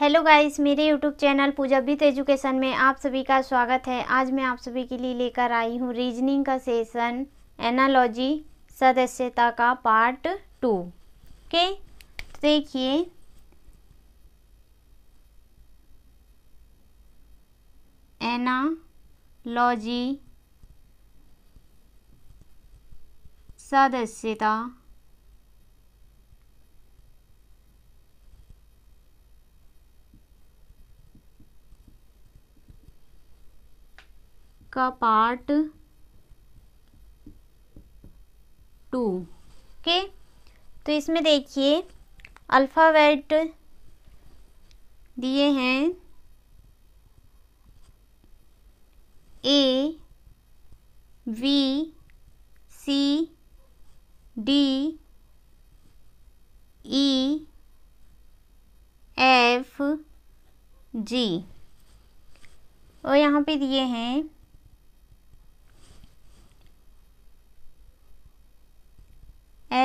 hello guys मेरे YouTube channel Pooja बीत education में आप सभी का स्वागत है आज मैं आप सभी के लिए लेकर आई हूँ रीजनिंग का सेशन एनालॉजी सदस्यता का पार्ट टू ओके देखिए एनालॉजी सदस्यता का पार्ट टू ओके तो इसमें देखिए अल्फाबेट दिए हैं A V C D E F G और यहाँ पे दिए हैं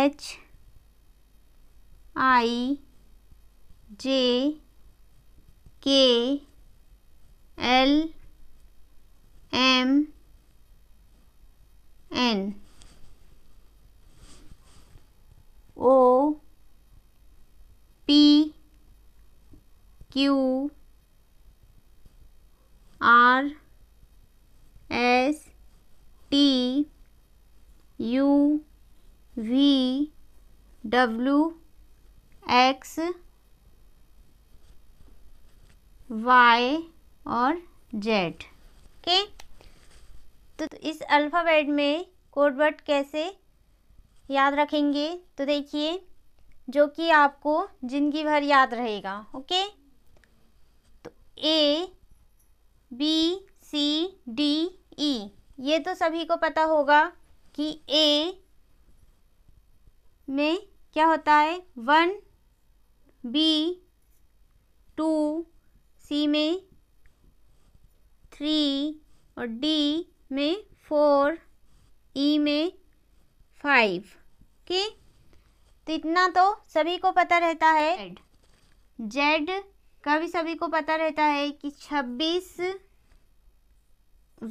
H I J K L M N O P Q R S T U V w X Y और जेड ओके तो इस अल्फ़ाबेट में कोडवर्ड कैसे याद रखेंगे तो देखिए जो कि आपको जिंदगी भर याद रहेगा ओके तो ए बी सी डी ई ये तो सभी को पता होगा कि ए में क्या होता है वन बी टू सी में थ्री और डी में फोर ई में फाइव ओके तो इतना तो सभी को पता रहता है जेड का भी सभी को पता रहता है कि छब्बीस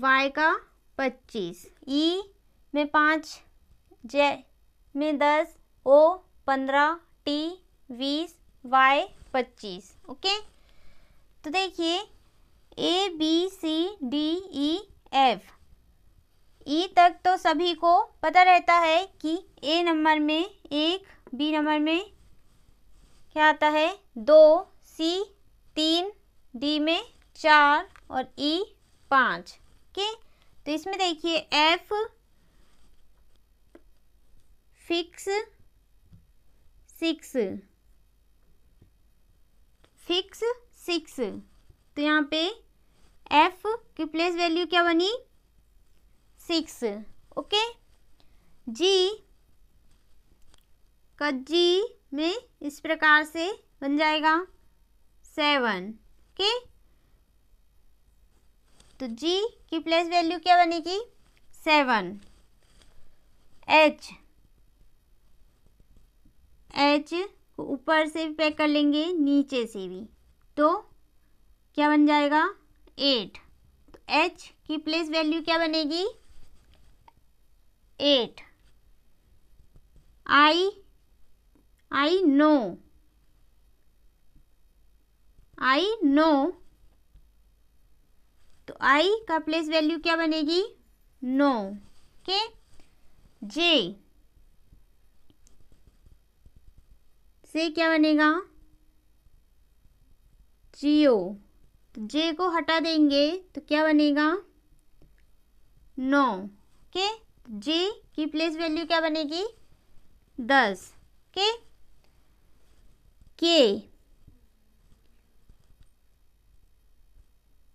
वाई का पच्चीस ई में पाँच जे में दस ओ पंद्रह टी बीस वाई पच्चीस ओके तो देखिए A B C D E F E तक तो सभी को पता रहता है कि ए नंबर में एक बी नंबर में क्या आता है दो सी तीन डी में चार और ई पाँच ओके तो इसमें देखिए F fix six fix six तो यहाँ पे एफ की प्लेस वैल्यू क्या बनी सिक्स ओके जी का जी में इस प्रकार से बन जाएगा सेवन ओके तो जी की प्लेस वैल्यू क्या बनेगी सेवन एच एच को ऊपर से भी पैक कर लेंगे नीचे से भी तो क्या बन जाएगा एट तो एच की प्लेस वैल्यू क्या बनेगी eight I I know I know तो आई का प्लेस वैल्यू क्या बनेगी नो के जे से क्या बनेगा जियो तो जे को हटा देंगे तो क्या बनेगा नौ के जे की प्लेस वैल्यू क्या बनेगी दस के के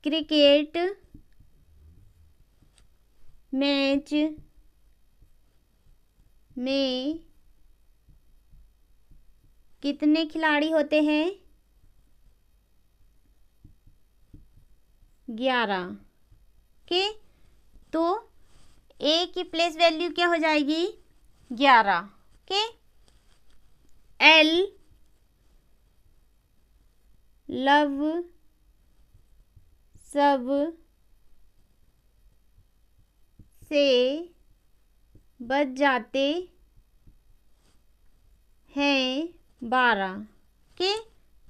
क्रिकेट मैच में कितने खिलाड़ी होते हैं ग्यारह के तो ए की प्लेस वैल्यू क्या हो जाएगी ग्यारह के एल लव सब से बच जाते हैं बारह तो के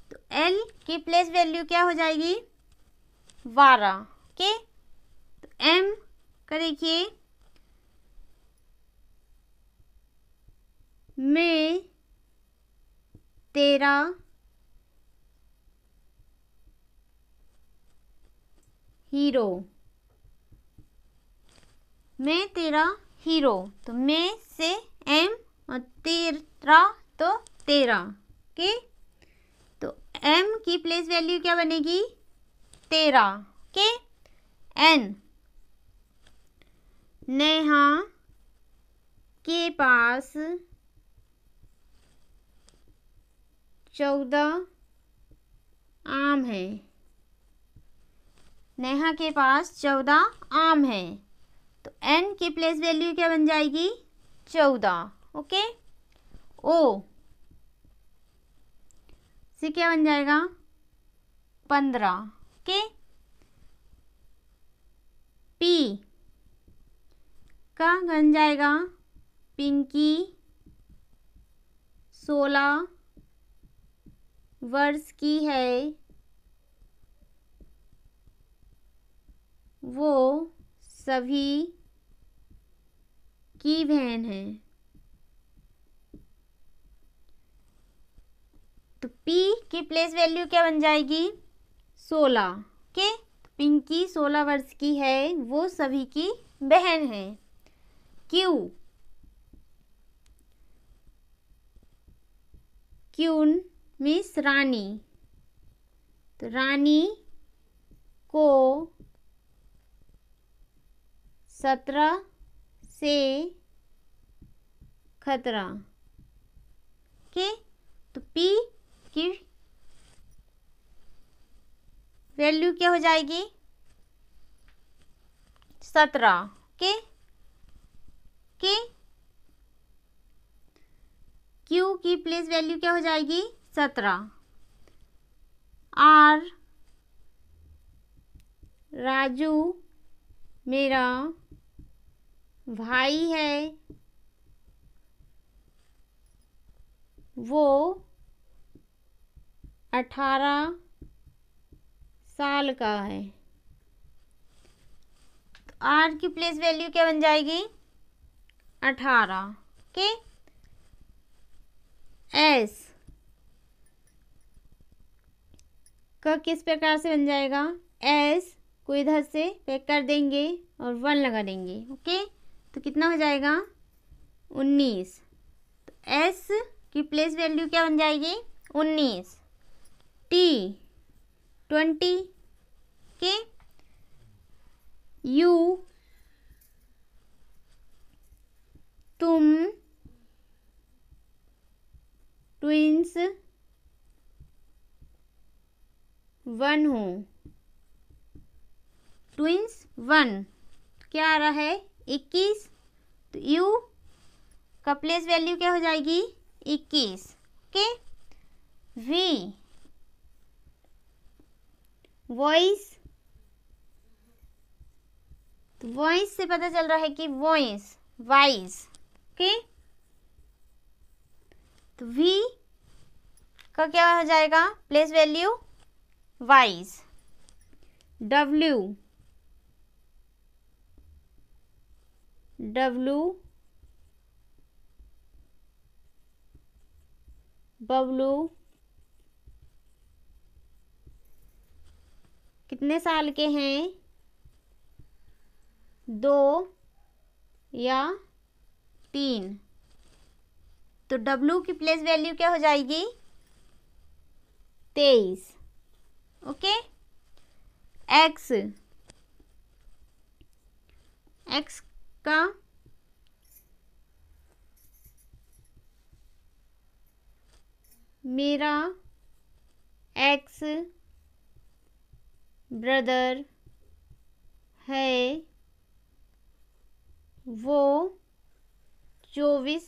तो एल की प्लेस वैल्यू क्या हो जाएगी बारह के तो एम का देखिए मैं तेरा हीरो मैं तेरा हीरो तो मैं से एम और तेरा तो तेरह ओके तो एम की प्लेस वैल्यू क्या बनेगी तेरह ओके एन नेहा के पास चौदह आम है नेहा के पास चौदह आम है तो एन की प्लेस वैल्यू क्या बन जाएगी चौदह ओके ओ से क्या बन जाएगा पंद्रह के पी का बन जाएगा पिंकी सोलह वर्ष की है वो सभी की बहन है तो P की प्लेस वैल्यू क्या बन जाएगी सोलह के पिंकी सोलह वर्ष की है वो सभी की बहन है Q क्यून मिस रानी तो रानी को सत्रह से खतरा के तो पी की वैल्यू क्या हो जाएगी सत्रह के के क्यू की प्लेस वैल्यू क्या हो जाएगी सत्रह आर राजू मेरा भाई है वो अठारह साल का है आर की प्लेस वैल्यू क्या बन जाएगी अठारह के एस का किस प्रकार से बन जाएगा एस को इधर से पैक कर देंगे और वन लगा देंगे ओके तो कितना हो जाएगा उन्नीस तो एस की प्लेस वैल्यू क्या बन जाएगी उन्नीस टी ट्वेंटी के यू तुम ट्विंस वन हो ट्विंस वन क्या आ रहा है इक्कीस तो यू का प्लेस वैल्यू क्या हो जाएगी इक्कीस के वी वॉइस वॉइस तो से पता चल रहा है कि वॉइस वाइस ओके तो वी का क्या हो जाएगा place value vice W W बबलू कितने साल के हैं दो या तीन तो डब्लू की प्लेस वैल्यू क्या हो जाएगी तेईस ओके एक्स एक्स का मेरा एक्स ब्रदर है वो चौबीस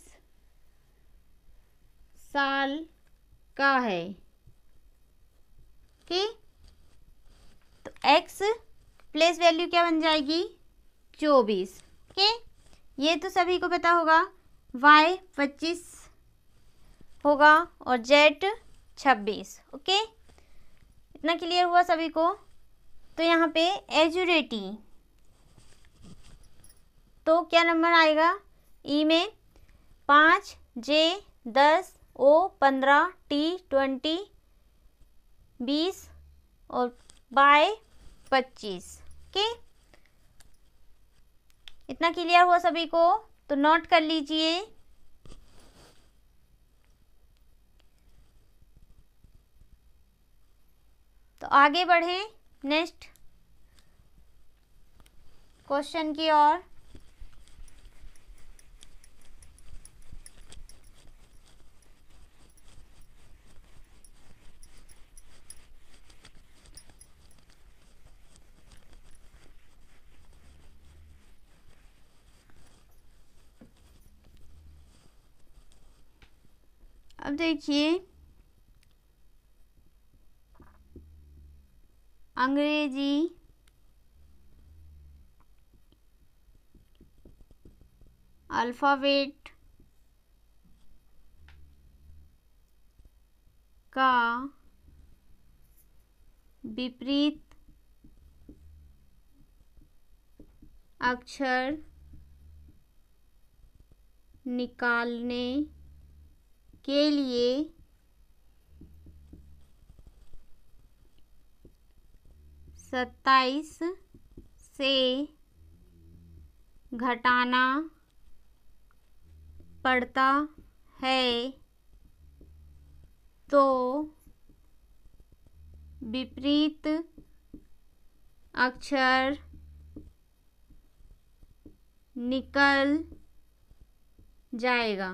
साल का है ओके तो एक्स प्लेस वैल्यू क्या बन जाएगी चौबीस ओके ये तो सभी को पता होगा वाई पच्चीस होगा और जेड छब्बीस ओके इतना क्लियर हुआ सभी को तो यहाँ पे एजुरेटी तो क्या नंबर आएगा ई में पाँच जे दस ओ पंद्रह टी ट्वेंटी बीस और बाय पच्चीस के इतना क्लियर हुआ सभी को तो नोट कर लीजिए तो आगे बढ़ें नेक्स्ट क्वेश्चन की ओर अब देखिए अंग्रेजी अल्फ़ाबेट का विपरीत अक्षर निकालने के लिए सत्ताईस से घटाना पड़ता है तो विपरीत अक्षर निकल जाएगा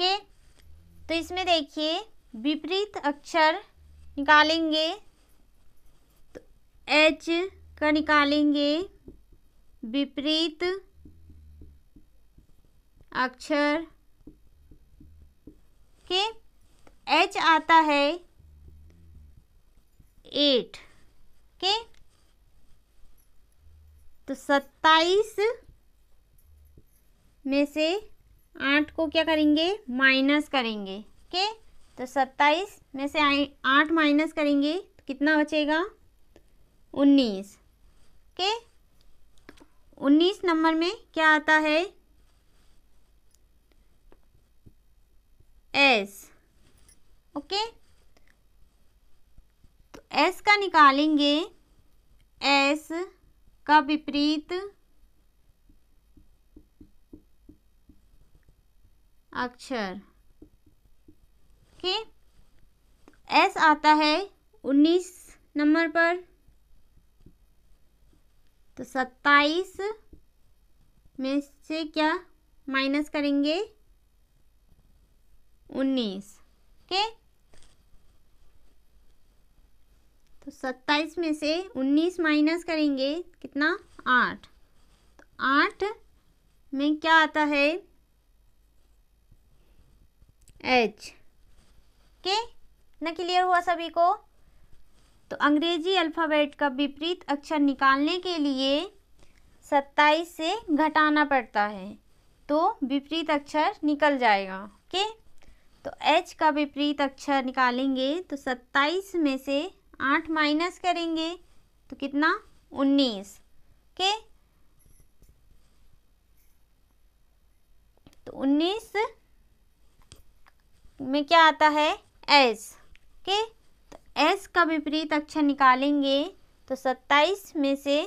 के तो इसमें देखिए विपरीत अक्षर निकालेंगे तो एच का निकालेंगे विपरीत अक्षर के एच आता है एट के तो सत्ताईस में से आठ को क्या करेंगे माइनस करेंगे के तो सत्ताईस में से आठ माइनस करेंगे तो कितना बचेगा उन्नीस के उन्नीस नंबर में क्या आता है एस ओके तो एस का निकालेंगे एस का विपरीत अक्षर ओके एस आता है उन्नीस नंबर पर तो सत्ताईस में से क्या माइनस करेंगे उन्नीस ओके तो सत्ताईस में से उन्नीस माइनस करेंगे कितना आठ तो आठ में क्या आता है एच ओके ना क्लियर हुआ सभी को तो अंग्रेजी अल्फ़ाबेट का विपरीत अक्षर निकालने के लिए सत्ताईस से घटाना पड़ता है तो विपरीत अक्षर निकल जाएगा ओके तो एच का विपरीत अक्षर निकालेंगे तो सत्ताईस में से आठ माइनस करेंगे तो कितना उन्नीस ओके तो उन्नीस में क्या आता है एस ओके तो एस का विपरीत अक्षर निकालेंगे तो सत्ताईस में से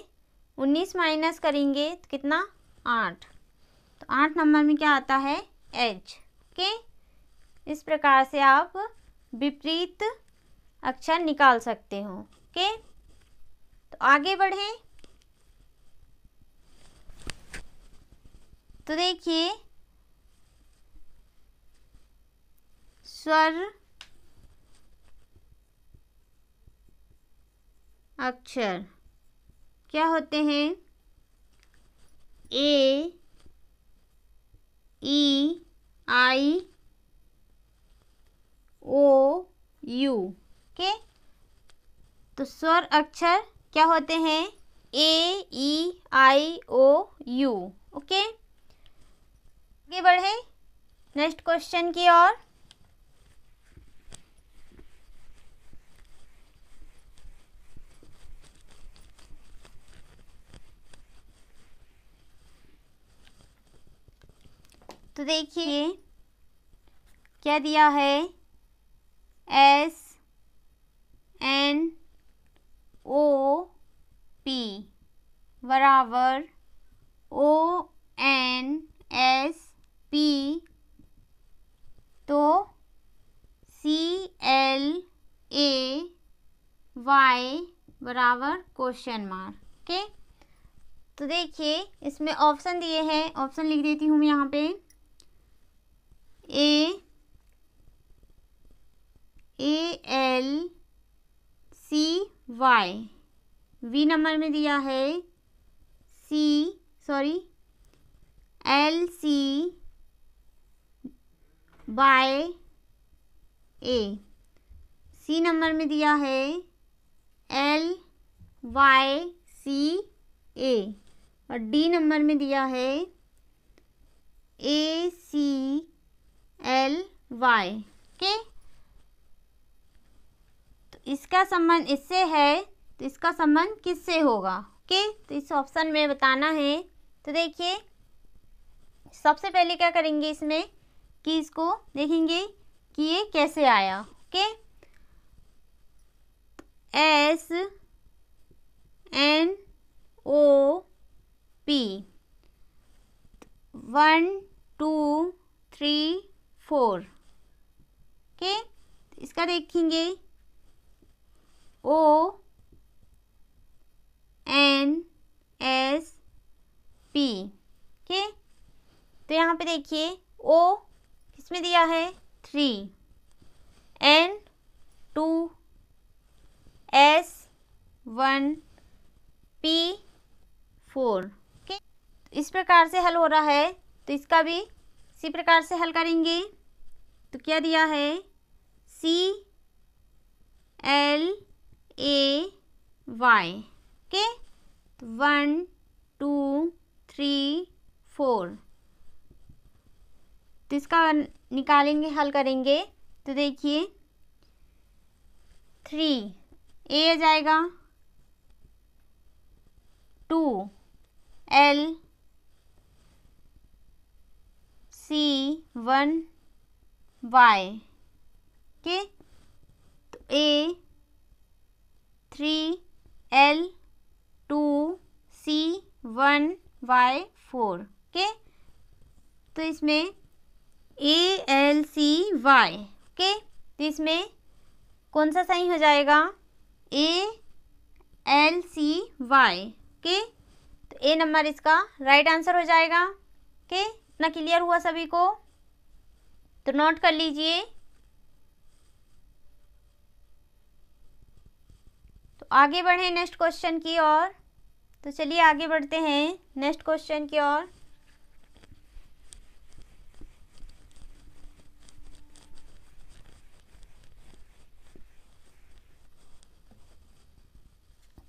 उन्नीस माइनस करेंगे तो कितना आठ तो आठ नंबर में क्या आता है एच ओके इस प्रकार से आप विपरीत अक्षर निकाल सकते हो ओके तो आगे बढ़ें तो देखिए स्वर अक्षर क्या होते हैं ए ई आई ओ यू के तो स्वर अक्षर क्या होते हैं ए ई आई ओ यू ओके आगे बढ़े नेक्स्ट क्वेश्चन की ओर तो देखिए क्या दिया है एस एन ओ पी बराबर ओ एन एस पी तो सी एल ए वाई बराबर क्वेश्चन मार्क ओके तो देखिए इसमें ऑप्शन दिए हैं ऑप्शन लिख देती हूँ मैं यहाँ पे A A L C Y V number में दिया है C sorry L C by A C number में दिया है एल वाई सी ए और डी नंबर में दिया है ए सी एल वाई के तो इसका संबंध इससे है तो इसका संबंध किससे होगा ओके तो इस ऑप्शन में बताना है तो देखिए सबसे पहले क्या करेंगे इसमें कि इसको देखेंगे कि ये कैसे आया okay S N O P one two three four okay तो इसका देखेंगे O N S P okay तो यहाँ पे देखिए ओ किसमें दिया है three N two S one P four okay तो इस प्रकार से हल हो रहा है तो इसका भी इसी प्रकार से हल करेंगे तो क्या दिया है C L A Y okay one two three four तो इसका निकालेंगे हल करेंगे तो देखिए थ्री ए आ जाएगा two L C one Y के तो A three L two C one Y four के तो इसमें ए एल सी वाई के तो इसमें कौन सा सही हो जाएगा ए एल सी वाई के तो ए नंबर इसका राइट आंसर हो जाएगा के इतना क्लियर हुआ सभी को तो नोट कर लीजिए तो आगे बढ़े नेक्स्ट क्वेश्चन की ओर तो चलिए आगे बढ़ते हैं नेक्स्ट क्वेश्चन की ओर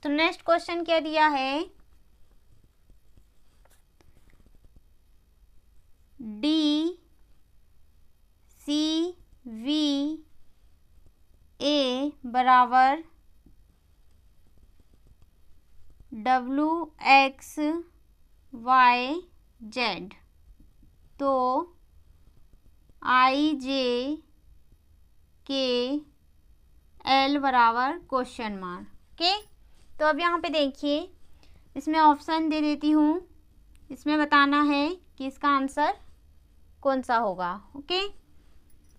तो नेक्स्ट क्वेश्चन क्या दिया है डी सी वी ए बराबर डब्लू एक्स वाई जेड तो आई जे के एल बराबर क्वेश्चन मार्क ओके तो अब यहाँ पे देखिए इसमें ऑप्शन दे देती हूँ इसमें बताना है कि इसका आंसर कौन सा होगा ओके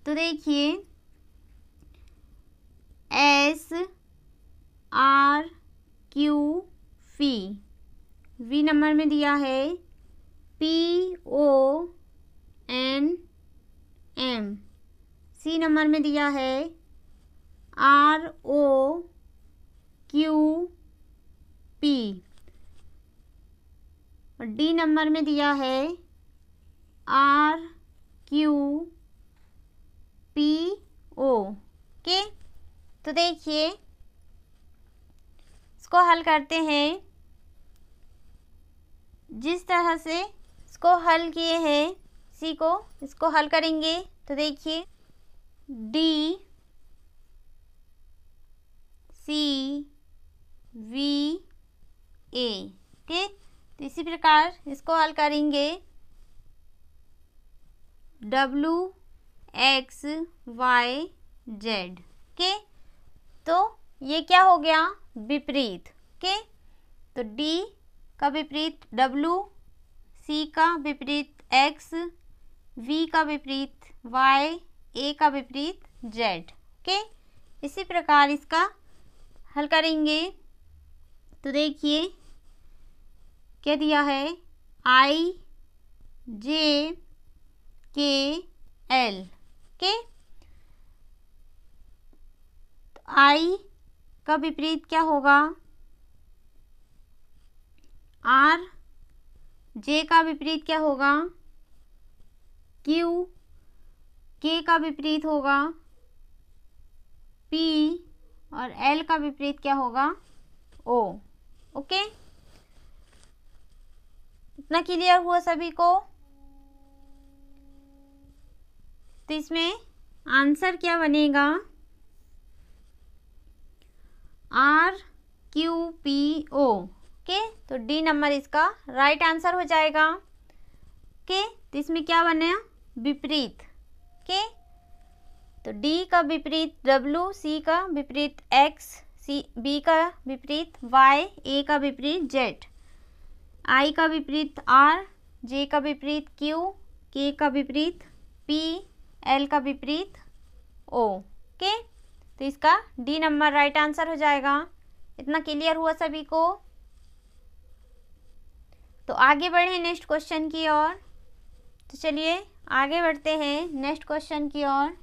तो देखिए S R Q F V number में दिया है P O N M C number में दिया है आर ओ क्यू पी और डी नंबर में दिया है आर क्यू पी ओ के तो देखिए इसको हल करते हैं जिस तरह से इसको हल किए हैं इसी को इसको हल करेंगे तो देखिए डी सी वी ए ठीक तो इसी प्रकार इसको हल करेंगे डब्लू एक्स वाई जेड के तो ये क्या हो गया विपरीत के तो डी का विपरीत डब्लू सी का विपरीत एक्स वी का विपरीत वाई ए का विपरीत जेड के इसी प्रकार इसका हल करेंगे तो देखिए क्या दिया है आई जे के एल के आई का विपरीत क्या होगा आर जे का विपरीत क्या होगा क्यू के का विपरीत होगा पी और एल का विपरीत क्या होगा ओ ओके इतना क्लियर हुआ सभी को तो इसमें आंसर क्या बनेगा R Q P O okay तो डी नंबर इसका राइट आंसर हो जाएगा ओके तो इसमें क्या बने विपरीत ओके तो डी का विपरीत डब्लू सी का विपरीत एक्स सी बी का विपरीत वाई ए का विपरीत जेड आई का विपरीत आर जे का विपरीत क्यू के का विपरीत पी एल का विपरीत ओ के तो इसका डी नंबर राइट आंसर हो जाएगा इतना क्लियर हुआ सभी को तो आगे बढ़े नेक्स्ट क्वेश्चन की ओर तो चलिए आगे बढ़ते हैं नेक्स्ट क्वेश्चन की ओर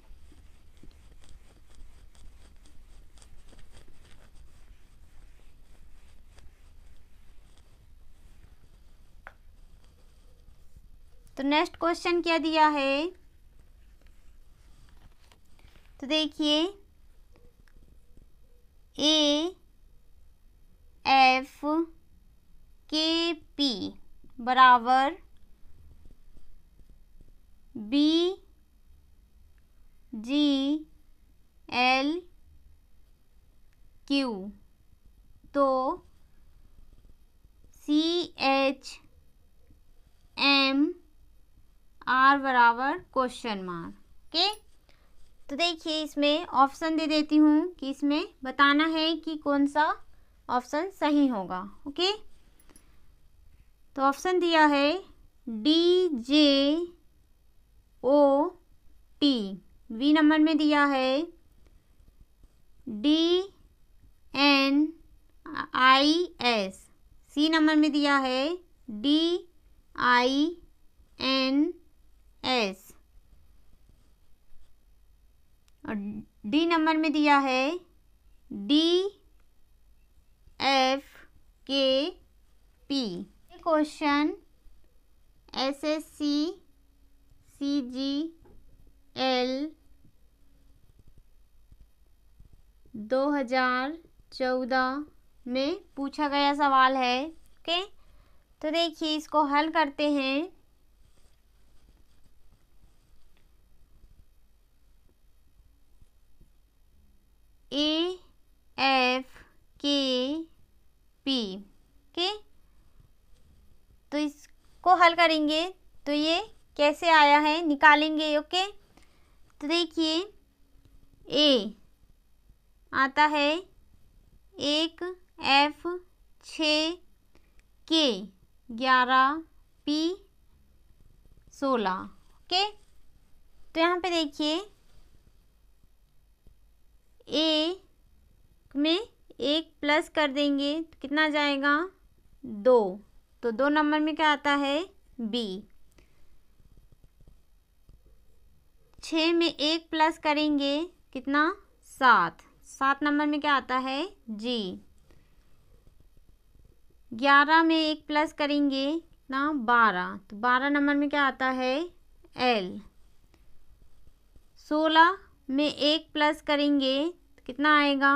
तो नेक्स्ट क्वेश्चन क्या दिया है तो देखिए ए एफ के पी बराबर बी जी एल क्यू तो सी एच एम आर बराबर क्वेश्चन मार्क ओके तो देखिए इसमें ऑप्शन दे देती हूँ कि इसमें बताना है कि कौन सा ऑप्शन सही होगा ओके तो ऑप्शन दिया है D J O T B number में दिया है D N I S C number में दिया है डी आई एन एस और डी नंबर में दिया है D F K P question S S C C G L दो हजार चौदह में पूछा गया सवाल है ओके तो देखिए इसको हल करते हैं के पी के तो इसको हल करेंगे तो ये कैसे आया है निकालेंगे ओके तो देखिए ए आता है एक एफ छ के ग्यारह पी सोलह ओके तो यहाँ पे देखिए ए में एक प्लस कर देंगे तो कितना जाएगा दो तो दो नंबर में क्या आता है बी छः में एक प्लस करेंगे कितना सात सात नंबर में क्या आता है जी ग्यारह में एक प्लस करेंगे कितना बारह तो बारह नंबर में क्या आता है एल सोलह में एक प्लस करेंगे तो कितना आएगा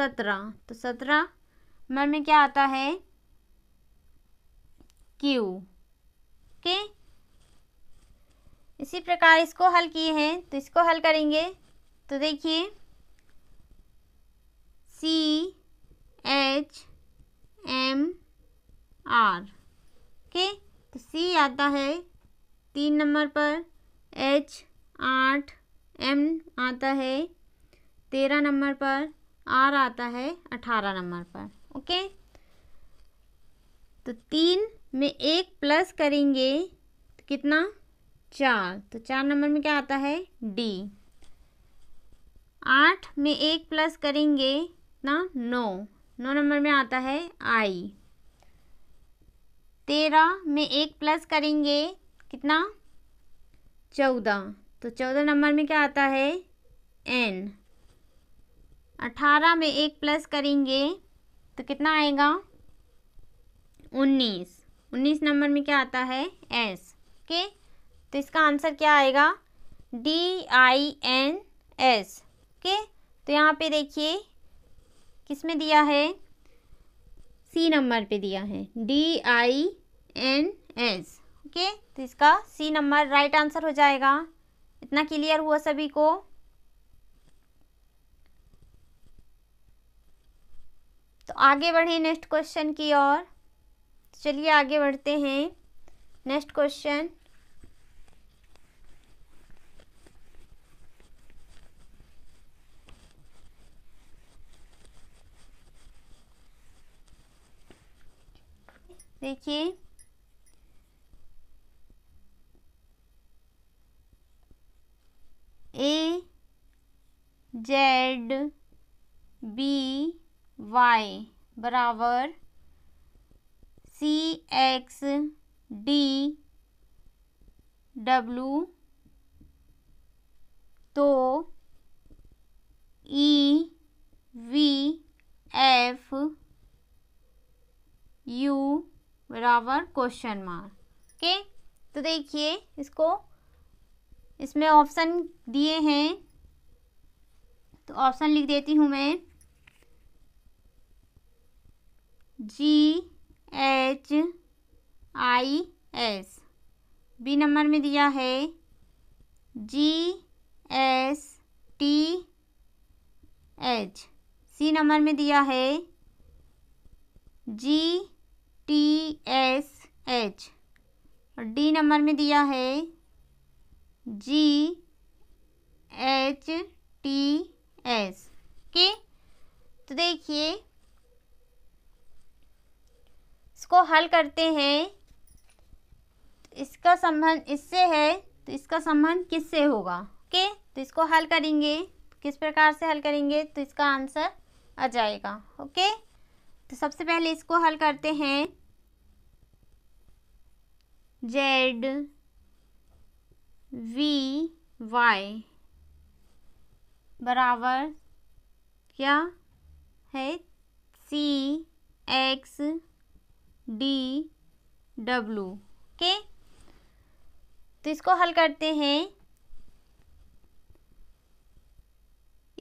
सत्रह तो सत्रह नंबर में क्या आता है क्यू ओके इसी प्रकार इसको हल किए हैं तो इसको हल करेंगे तो देखिए C H M R okay तो सी आता है तीन नंबर पर एच आठ एम आता है तेरह नंबर पर आर आता है अठारह नंबर पर ओके तो तीन में एक प्लस करेंगे तो कितना चार तो चार नंबर में क्या आता है डी आठ में एक प्लस करेंगे ना नौ नौ नंबर में आता है आई तेरह में एक प्लस करेंगे कितना चौदह तो चौदह नंबर में क्या आता है एन अठारह में एक प्लस करेंगे तो कितना आएगा उन्नीस उन्नीस नंबर में क्या आता है एस ओके तो इसका आंसर क्या आएगा D I N S okay तो यहाँ पे देखिए किस में दिया है सी नंबर पे दिया है D I N S okay तो इसका सी नंबर राइट आंसर हो जाएगा इतना क्लियर हुआ सभी को तो आगे बढ़े नेक्स्ट क्वेश्चन की ओर चलिए आगे बढ़ते हैं नेक्स्ट क्वेश्चन देखिए ए जेड बी वाई बराबर सी एक्स डी डब्लू तो ई वी एफ यू बराबर क्वेश्चन मार्क ओके तो देखिए इसको इसमें ऑप्शन दिए हैं तो ऑप्शन लिख देती हूँ मैं G H I S B number में दिया है G S T H C number में दिया है जी टी एस एच और डी नंबर में दिया है जी एच टी एस के तो देखिए इसको हल करते हैं इसका संबंध इससे है तो इसका संबंध किससे होगा ओके तो इसको हल करेंगे किस प्रकार से हल करेंगे तो इसका आंसर आ जाएगा ओके तो सबसे पहले इसको हल करते हैं जेड वी वाई बराबर क्या है C X D W okay तो इसको हल करते हैं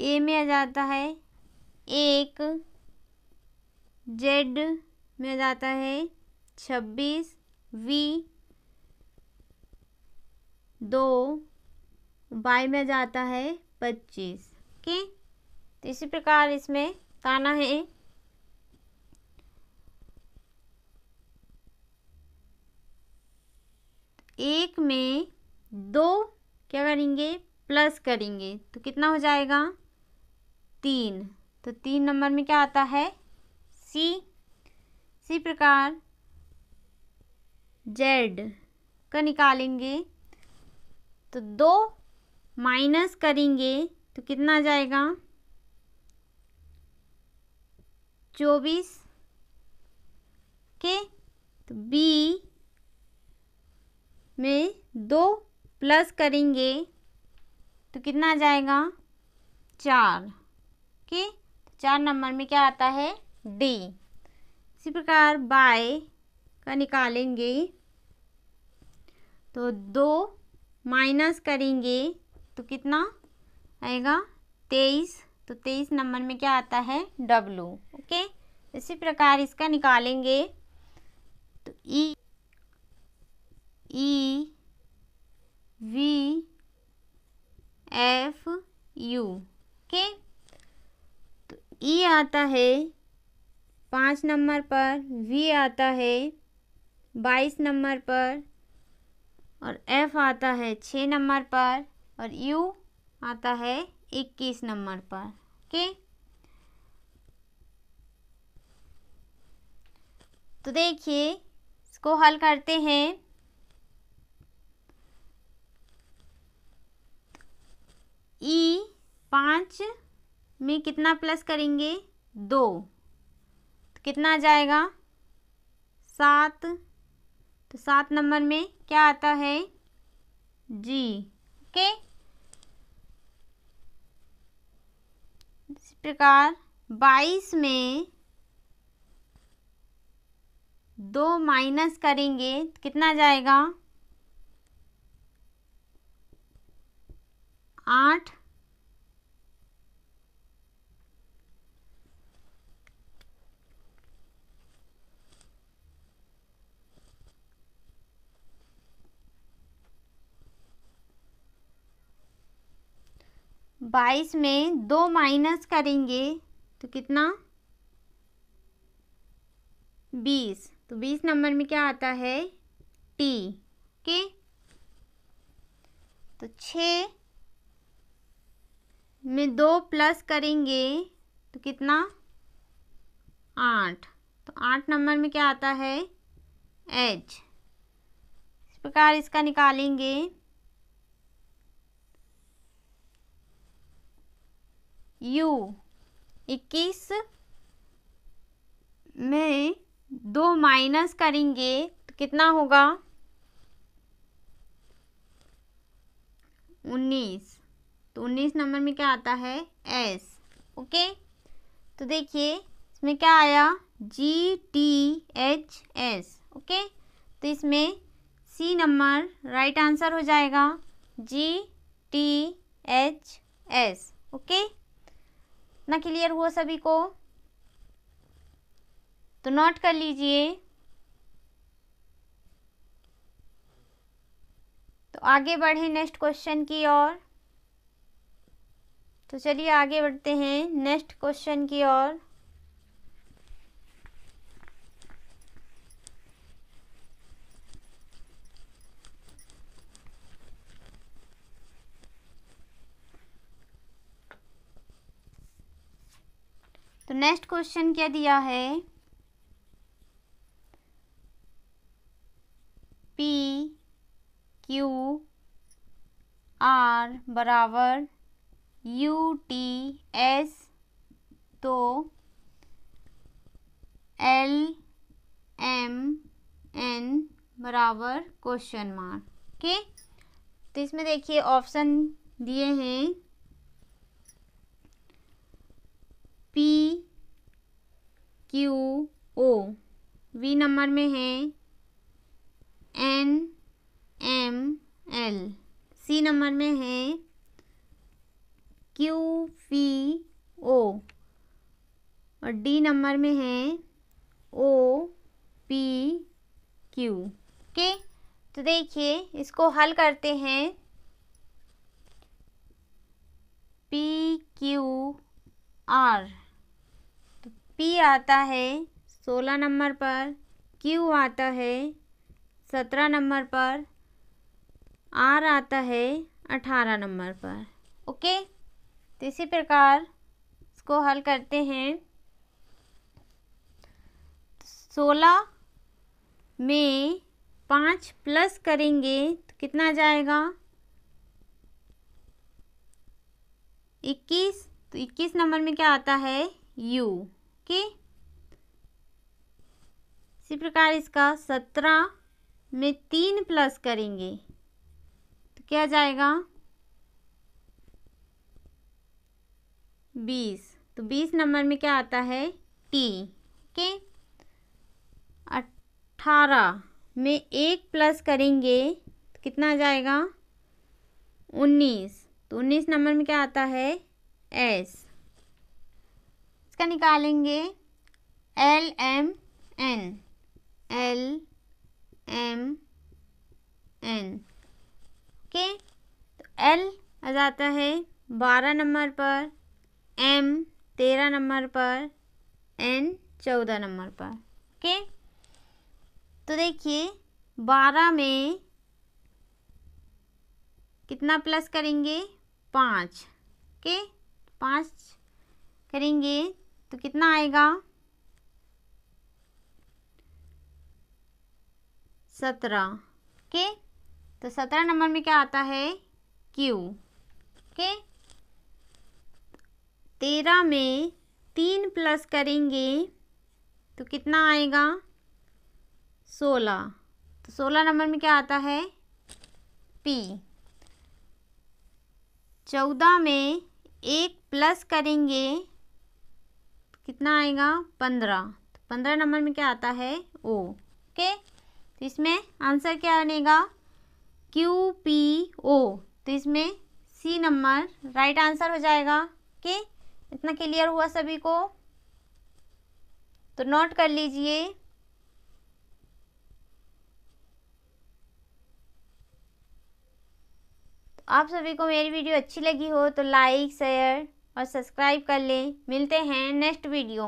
ए में आ जाता है एक जेड में आ जाता है छब्बीस वी दो बाई में जाता है पच्चीस ओके तो इसी प्रकार इसमें ताना है एक में दो क्या करेंगे प्लस करेंगे तो कितना हो जाएगा तीन तो तीन नंबर में क्या आता है सी इसी प्रकार जेड का निकालेंगे तो दो माइनस करेंगे तो कितना आ जाएगा चौबीस के तो बी में दो प्लस करेंगे तो कितना आ जाएगा चार ओके चार नंबर में क्या आता है डी इसी प्रकार बाय का निकालेंगे तो दो माइनस करेंगे तो कितना आएगा तेईस तो तेईस नंबर में क्या आता है डब्लू ओके इसी प्रकार इसका निकालेंगे तो E e E V F U okay तो ई e आता है पाँच नंबर पर वी आता है बाईस नंबर पर और एफ आता है छः नंबर पर और यू आता है इक्कीस नंबर पर ओके तो देखिए इसको हल करते हैं ई e पाँच में कितना प्लस करेंगे दो तो कितना आ जाएगा सात तो सात नंबर में क्या आता है जी ओके इस प्रकार बाईस में दो माइनस करेंगे तो कितना जाएगा आठ बाईस में दो माइनस करेंगे तो कितना बीस तो बीस नंबर में क्या आता है टी ओके तो छः में दो प्लस करेंगे तो कितना आठ तो आठ नंबर में क्या आता है एच इस प्रकार इसका निकालेंगे यू इक्कीस में दो माइनस करेंगे तो कितना होगा उन्नीस तो उन्नीस नंबर में क्या आता है एस ओके तो देखिए इसमें क्या आया G T H S okay तो इसमें सी नंबर राइट आंसर हो जाएगा G T H S okay ना क्लियर हुआ सभी को तो नोट कर लीजिए तो आगे बढ़े नेक्स्ट क्वेश्चन की ओर तो चलिए आगे बढ़ते हैं नेक्स्ट क्वेश्चन की ओर तो नेक्स्ट क्वेश्चन क्या दिया है पी क्यू आर बराबर यू टी एस तो एल एम एन बराबर क्वेश्चन मार्क के तो इसमें देखिए ऑप्शन दिए हैं P Q O V number में है N M L C number में है क्यू पी ओ और डी नंबर में है ओ पी क्यू ओके तो देखिए इसको हल करते हैं पी क्यू आर तो पी आता है सोलह नंबर पर क्यू आता है सत्रह नंबर पर आर आता है अठारह नंबर पर ओके तो इसी प्रकार इसको हल करते हैं सोलह में पाँच प्लस करेंगे तो कितना जाएगा इक्कीस तो इक्कीस नंबर में क्या आता है यू के इसी प्रकार इसका सत्रह में तीन प्लस करेंगे तो क्या जाएगा बीस तो बीस नंबर में क्या आता है टी के अट्ठारह में एक प्लस करेंगे तो कितना आ जाएगा उन्नीस तो उन्नीस नंबर में क्या आता है एस इसका निकालेंगे L M N L M N okay तो एल आ जाता है बारह नंबर पर एम तेरह नंबर पर एन चौदह नंबर पर ओके तो देखिए बारह में कितना प्लस करेंगे पाँच ओके पाँच करेंगे तो कितना आएगा सत्रह ओके तो सत्रह नंबर में क्या आता है क्यू ओके तेरह में तीन प्लस करेंगे तो कितना आएगा सोलह तो सोलह नंबर में क्या आता है पी चौदह में एक प्लस करेंगे तो कितना आएगा पंद्रह तो पंद्रह नंबर में क्या आता है ओ ओके तो इसमें आंसर क्या बनेगा क्यू पी ओ तो इसमें सी नंबर राइट आंसर हो जाएगा ओके इतना क्लियर हुआ सभी को तो नोट कर लीजिए तो आप सभी को मेरी वीडियो अच्छी लगी हो तो लाइक शेयर और सब्सक्राइब कर लें मिलते हैं नेक्स्ट वीडियो